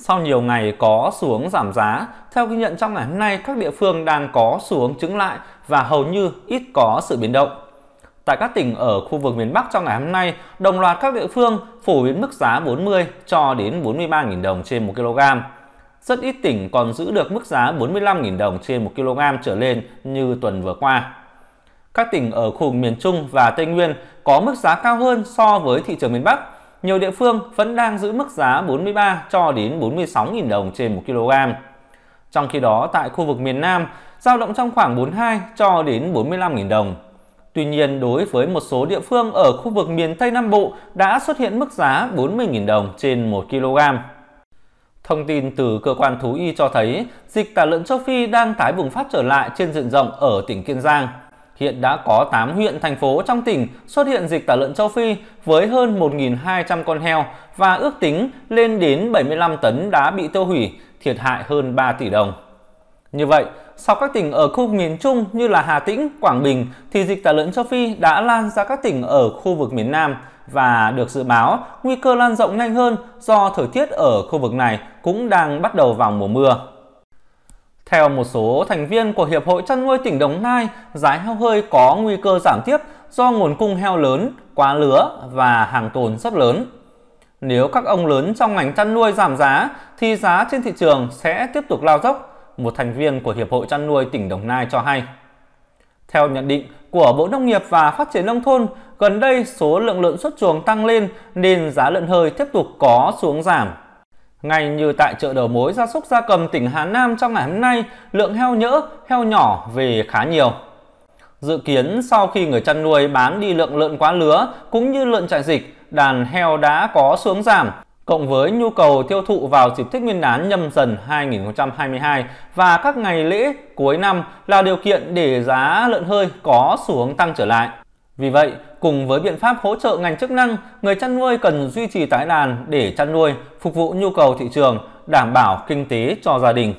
sau nhiều ngày có xuống giảm giá, theo ghi nhận trong ngày hôm nay các địa phương đang có xuống chứng lại và hầu như ít có sự biến động. Tại các tỉnh ở khu vực miền Bắc trong ngày hôm nay, đồng loạt các địa phương phổ biến mức giá 40 cho đến 43.000 đồng trên 1 kg. Rất ít tỉnh còn giữ được mức giá 45.000 đồng trên 1 kg trở lên như tuần vừa qua. Các tỉnh ở khu vực miền Trung và Tây Nguyên có mức giá cao hơn so với thị trường miền Bắc – nhiều địa phương vẫn đang giữ mức giá 43 cho đến 46.000 đồng trên 1 kg. Trong khi đó, tại khu vực miền Nam, giao động trong khoảng 42 cho đến 45.000 đồng. Tuy nhiên, đối với một số địa phương ở khu vực miền Tây Nam Bộ đã xuất hiện mức giá 40.000 đồng trên 1 kg. Thông tin từ cơ quan thú y cho thấy dịch tả lợn châu Phi đang tái bùng phát trở lại trên diện rộng ở tỉnh Kiên Giang. Hiện đã có 8 huyện, thành phố trong tỉnh xuất hiện dịch tả lợn châu Phi với hơn 1.200 con heo và ước tính lên đến 75 tấn đã bị tiêu hủy, thiệt hại hơn 3 tỷ đồng. Như vậy, sau các tỉnh ở khu miền Trung như là Hà Tĩnh, Quảng Bình thì dịch tả lợn châu Phi đã lan ra các tỉnh ở khu vực miền Nam và được dự báo nguy cơ lan rộng nhanh hơn do thời tiết ở khu vực này cũng đang bắt đầu vào mùa mưa. Theo một số thành viên của Hiệp hội chăn nuôi tỉnh Đồng Nai, giá heo hơi có nguy cơ giảm tiếp do nguồn cung heo lớn, quá lứa và hàng tồn rất lớn. Nếu các ông lớn trong ngành chăn nuôi giảm giá thì giá trên thị trường sẽ tiếp tục lao dốc, một thành viên của Hiệp hội chăn nuôi tỉnh Đồng Nai cho hay. Theo nhận định của Bộ Nông nghiệp và Phát triển Nông thôn, gần đây số lượng lợn xuất chuồng tăng lên nên giá lợn hơi tiếp tục có xuống giảm. Ngay như tại chợ đầu mối gia súc gia cầm tỉnh Hà Nam trong ngày hôm nay, lượng heo nhỡ, heo nhỏ về khá nhiều. Dự kiến sau khi người chăn nuôi bán đi lượng lợn quá lứa cũng như lợn trại dịch, đàn heo đã có xuống giảm, cộng với nhu cầu tiêu thụ vào dịp Tết Nguyên đán nhâm dần 2022 và các ngày lễ cuối năm là điều kiện để giá lợn hơi có xuống tăng trở lại. Vì vậy, cùng với biện pháp hỗ trợ ngành chức năng, người chăn nuôi cần duy trì tái đàn để chăn nuôi, phục vụ nhu cầu thị trường, đảm bảo kinh tế cho gia đình.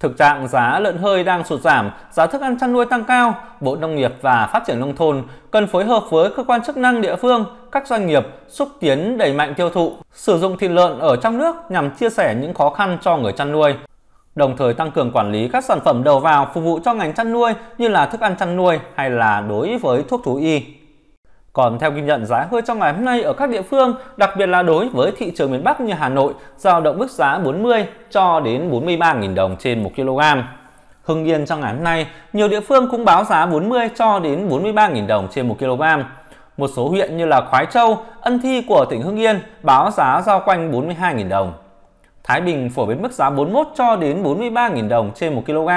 Thực trạng giá lợn hơi đang sụt giảm, giá thức ăn chăn nuôi tăng cao, Bộ Nông nghiệp và Phát triển Nông thôn cần phối hợp với cơ quan chức năng địa phương, các doanh nghiệp xúc tiến đẩy mạnh tiêu thụ, sử dụng thịt lợn ở trong nước nhằm chia sẻ những khó khăn cho người chăn nuôi đồng thời tăng cường quản lý các sản phẩm đầu vào phục vụ cho ngành chăn nuôi như là thức ăn chăn nuôi hay là đối với thuốc thú y. Còn theo ghi nhận giá hơi trong ngày hôm nay ở các địa phương, đặc biệt là đối với thị trường miền Bắc như Hà Nội, giao động mức giá 40 cho đến 43.000 đồng trên 1 kg. Hưng Yên trong ngày hôm nay, nhiều địa phương cũng báo giá 40 cho đến 43.000 đồng trên 1 kg. Một số huyện như là Khoái Châu, Ân Thi của tỉnh Hưng Yên báo giá giao quanh 42.000 đồng. Thái Bình phổ biến mức giá 41 cho đến 43.000 đồng trên 1 kg.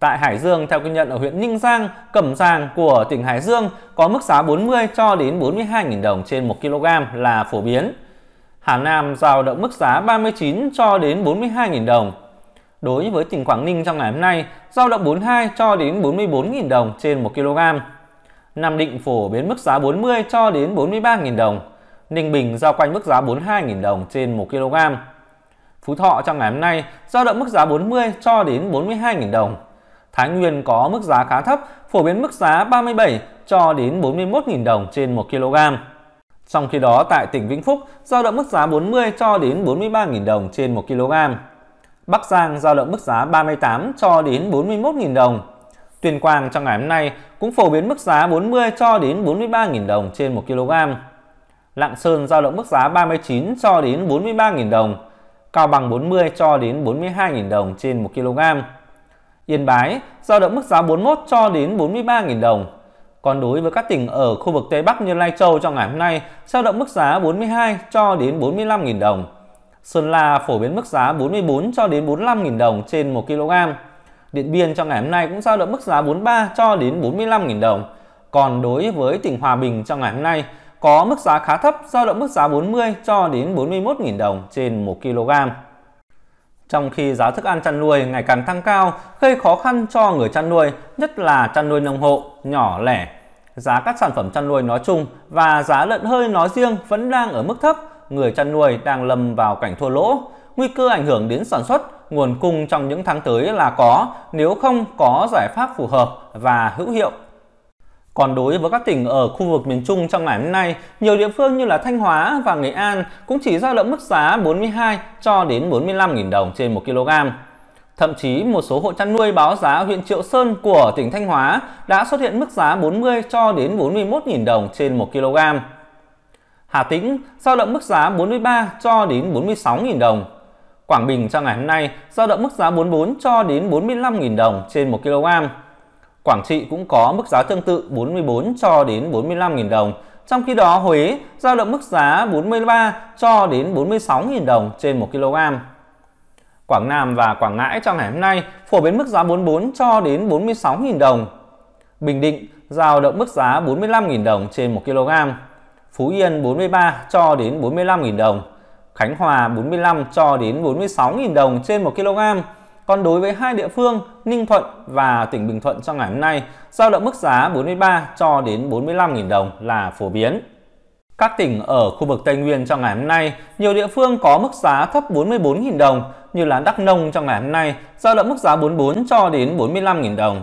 Tại Hải Dương, theo ghi nhận ở huyện Ninh Giang, Cẩm Giàng của tỉnh Hải Dương có mức giá 40 cho đến 42.000 đồng trên 1 kg là phổ biến. Hà Nam giao động mức giá 39 cho đến 42.000 đồng. Đối với tỉnh Quảng Ninh trong ngày hôm nay, giao động 42 cho đến 44.000 đồng trên 1 kg. Nam Định phổ biến mức giá 40 cho đến 43.000 đồng. Ninh Bình giao quanh mức giá 42.000 đồng trên 1 kg. Phú Thọ trong ngày hôm nay giao động mức giá 40 cho đến 42.000 đồng. Thái Nguyên có mức giá khá thấp, phổ biến mức giá 37 cho đến 41.000 đồng trên 1 kg. Trong khi đó tại tỉnh Vĩnh Phúc giao động mức giá 40 cho đến 43.000 đồng trên 1 kg. Bắc Giang giao động mức giá 38 cho đến 41.000 đồng. Tuyên Quang trong ngày hôm nay cũng phổ biến mức giá 40 cho đến 43.000 đồng trên 1 kg. Lạng Sơn giao động mức giá 39 cho đến 43.000 đồng cao bằng 40 cho đến 42.000 đồng trên 1 kg. Yên Bái giao động mức giá 41 cho đến 43.000 đồng. Còn đối với các tỉnh ở khu vực Tây Bắc như Lai Châu trong ngày hôm nay, giao động mức giá 42 cho đến 45.000 đồng. Sơn La phổ biến mức giá 44 cho đến 45.000 đồng trên 1 kg. Điện Biên trong ngày hôm nay cũng giao động mức giá 43 cho đến 45.000 đồng. Còn đối với tỉnh Hòa Bình trong ngày hôm nay, có mức giá khá thấp, giao động mức giá 40 cho đến 41.000 đồng trên 1 kg. Trong khi giá thức ăn chăn nuôi ngày càng tăng cao, gây khó khăn cho người chăn nuôi, nhất là chăn nuôi nông hộ, nhỏ lẻ. Giá các sản phẩm chăn nuôi nói chung và giá lợn hơi nói riêng vẫn đang ở mức thấp, người chăn nuôi đang lầm vào cảnh thua lỗ. Nguy cơ ảnh hưởng đến sản xuất, nguồn cung trong những tháng tới là có nếu không có giải pháp phù hợp và hữu hiệu còn đối với các tỉnh ở khu vực miền Trung trong ngày hôm nay, nhiều địa phương như là Thanh Hóa và Nghệ An cũng chỉ giao động mức giá 42 cho đến 45.000 đồng trên 1 kg. Thậm chí một số hộ chăn nuôi báo giá huyện Triệu Sơn của tỉnh Thanh Hóa đã xuất hiện mức giá 40 cho đến 41.000 đồng trên 1 kg. Hà Tĩnh giao động mức giá 43 cho đến 46.000 đồng. Quảng Bình trong ngày hôm nay giao động mức giá 44 cho đến 45.000 đồng trên 1 kg. Quảng Trị cũng có mức giá tương tự 44 cho đến 45.000 đồng. Trong khi đó Huế giao động mức giá 43 cho đến 46.000 đồng trên 1 kg. Quảng Nam và Quảng Ngãi trong ngày hôm nay phổ biến mức giá 44 cho đến 46.000 đồng. Bình Định giao động mức giá 45.000 đồng trên 1 kg. Phú Yên 43 cho đến 45.000 đồng. Khánh Hòa 45 cho đến 46.000 đồng trên 1 kg. Còn đối với hai địa phương Ninh Thuận và tỉnh Bình Thuận trong ngày hôm nay, giao động mức giá 43 cho đến 45.000 đồng là phổ biến. Các tỉnh ở khu vực Tây Nguyên trong ngày hôm nay, nhiều địa phương có mức giá thấp 44.000 đồng như là Đắk Nông trong ngày hôm nay, giao động mức giá 44 cho đến 45.000 đồng.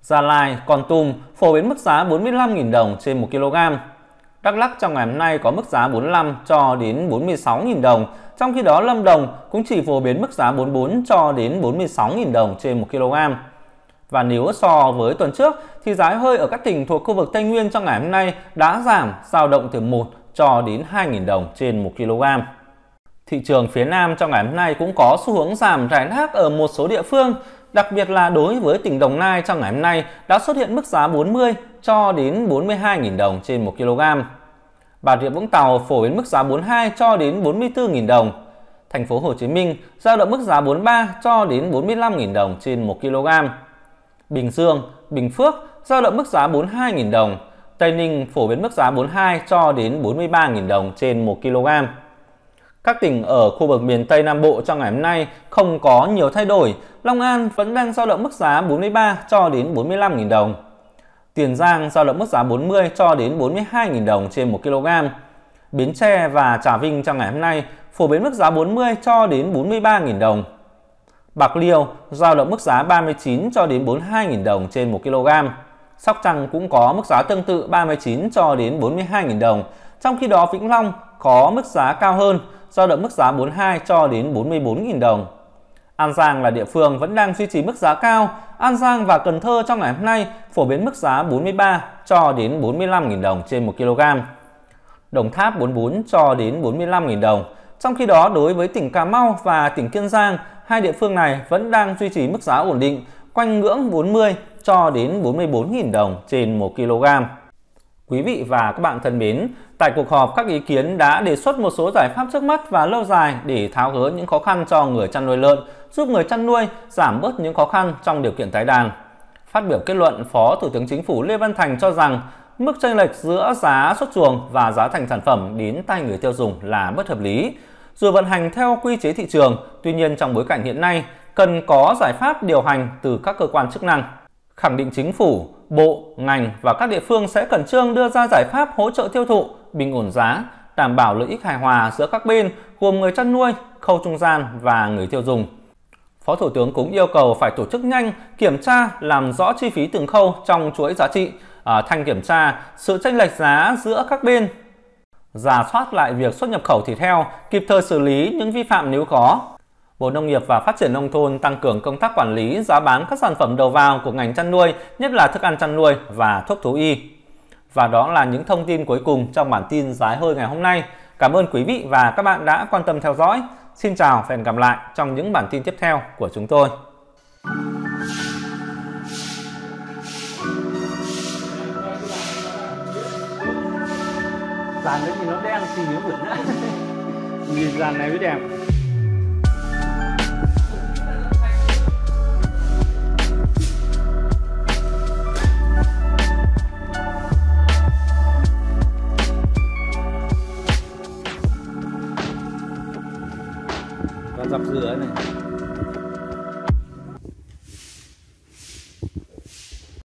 Gia Lai, Con Tum phổ biến mức giá 45.000 đồng trên 1 kg. Đắk Lắk trong ngày hôm nay có mức giá 45 cho đến 46.000 đồng, trong khi đó Lâm Đồng cũng chỉ phổ biến mức giá 44 cho đến 46.000 đồng trên 1 kg. Và nếu so với tuần trước thì giá hơi ở các tỉnh thuộc khu vực Tây Nguyên trong ngày hôm nay đã giảm dao động từ 1 cho đến 2.000 đồng trên 1 kg. Thị trường phía Nam trong ngày hôm nay cũng có xu hướng giảm rải rác ở một số địa phương, đặc biệt là đối với tỉnh Đồng Nai trong ngày hôm nay đã xuất hiện mức giá 40 cho đến 42.000 đồng trên 1 kg. Bà Rịa Vũng Tàu phổ biến mức giá 42 cho đến 44.000 đồng. Thành phố Hồ Chí Minh giao động mức giá 43 cho đến 45.000 đồng trên 1 kg. Bình Dương, Bình Phước giao động mức giá 42.000 đồng. Tây Ninh phổ biến mức giá 42 cho đến 43.000 đồng trên 1 kg. Các tỉnh ở khu vực miền Tây Nam Bộ trong ngày hôm nay không có nhiều thay đổi. Long An vẫn đang giao động mức giá 43 cho đến 45.000 đồng. Tiền Giang giao động mức giá 40 cho đến 42.000 đồng trên 1 kg. Bến Tre và Trà Vinh trong ngày hôm nay phổ biến mức giá 40 cho đến 43.000 đồng. Bạc Liêu giao động mức giá 39 cho đến 42.000 đồng trên 1 kg. Sóc Trăng cũng có mức giá tương tự 39 cho đến 42.000 đồng, trong khi đó Vĩnh Long có mức giá cao hơn, giao động mức giá 42 cho đến 44.000 đồng. An Giang là địa phương vẫn đang duy trì mức giá cao An Giang và Cần Thơ trong ngày hôm nay phổ biến mức giá 43 cho đến 45.000 đồng trên 1 kg. Đồng Tháp 44 cho đến 45.000 đồng. Trong khi đó, đối với tỉnh Cà Mau và tỉnh Kiên Giang, hai địa phương này vẫn đang duy trì mức giá ổn định quanh ngưỡng 40 cho đến 44.000 đồng trên 1 kg. Quý vị và các bạn thân mến, tại cuộc họp các ý kiến đã đề xuất một số giải pháp trước mắt và lâu dài để tháo gỡ những khó khăn cho người chăn nuôi lợn, giúp người chăn nuôi giảm bớt những khó khăn trong điều kiện tái đàn. Phát biểu kết luận, Phó Thủ tướng Chính phủ Lê Văn Thành cho rằng mức chênh lệch giữa giá xuất chuồng và giá thành sản phẩm đến tay người tiêu dùng là bất hợp lý. Dù vận hành theo quy chế thị trường, tuy nhiên trong bối cảnh hiện nay cần có giải pháp điều hành từ các cơ quan chức năng. Khẳng định chính phủ bộ, ngành và các địa phương sẽ khẩn trương đưa ra giải pháp hỗ trợ tiêu thụ, bình ổn giá, đảm bảo lợi ích hài hòa giữa các bên gồm người chăn nuôi, khâu trung gian và người tiêu dùng. Phó Thủ tướng cũng yêu cầu phải tổ chức nhanh, kiểm tra, làm rõ chi phí từng khâu trong chuỗi giá trị, à, thanh kiểm tra sự tranh lệch giá giữa các bên, giả soát lại việc xuất nhập khẩu thịt heo, kịp thời xử lý những vi phạm nếu có, Bộ Nông nghiệp và Phát triển Nông thôn tăng cường công tác quản lý giá bán các sản phẩm đầu vào của ngành chăn nuôi, nhất là thức ăn chăn nuôi và thuốc thú y. Và đó là những thông tin cuối cùng trong bản tin giá hơi ngày hôm nay. Cảm ơn quý vị và các bạn đã quan tâm theo dõi. Xin chào và hẹn gặp lại trong những bản tin tiếp theo của chúng tôi. Dàn đấy thì nó đen thì nó bẩn Nhìn dàn này mới đẹp.